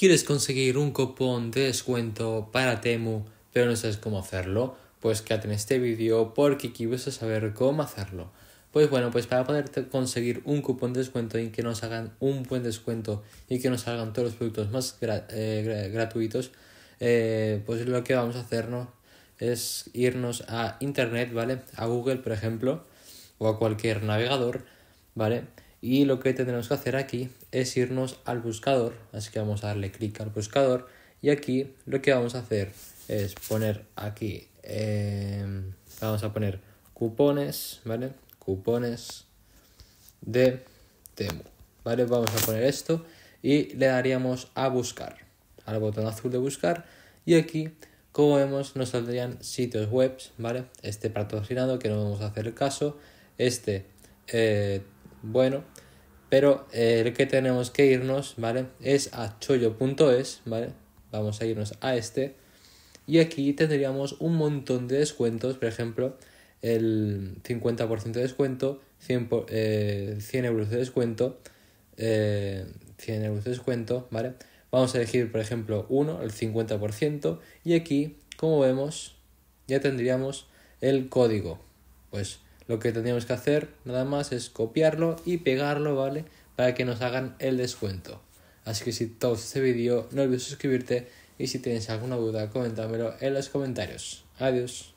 ¿Quieres conseguir un cupón de descuento para Temu pero no sabes cómo hacerlo? Pues quédate en este vídeo porque aquí a saber cómo hacerlo. Pues bueno, pues para poder conseguir un cupón de descuento y que nos hagan un buen descuento y que nos salgan todos los productos más eh, gratuitos, eh, pues lo que vamos a hacer es irnos a internet, ¿vale? A Google, por ejemplo, o a cualquier navegador, ¿vale? Y lo que tendremos que hacer aquí es irnos al buscador, así que vamos a darle clic al buscador y aquí lo que vamos a hacer es poner aquí, em, vamos a poner cupones, ¿vale? Cupones de Temu, ¿vale? Vamos a poner esto y le daríamos a buscar, al botón azul de buscar y aquí como vemos nos saldrían sitios web, ¿vale? Este patrocinado que no vamos a hacer caso, este eh, bueno, pero el eh, que tenemos que irnos, ¿vale? Es a chollo.es, ¿vale? Vamos a irnos a este. Y aquí tendríamos un montón de descuentos, por ejemplo, el 50% de descuento, 100, eh, euros de descuento, 100 eh, euros de descuento, ¿vale? Vamos a elegir, por ejemplo, uno, el 50%, y aquí, como vemos, ya tendríamos el código. Pues lo que tendríamos que hacer nada más es copiarlo y pegarlo, ¿vale? Para que nos hagan el descuento. Así que si te gustó este vídeo, no olvides suscribirte y si tienes alguna duda, coméntamelo en los comentarios. Adiós.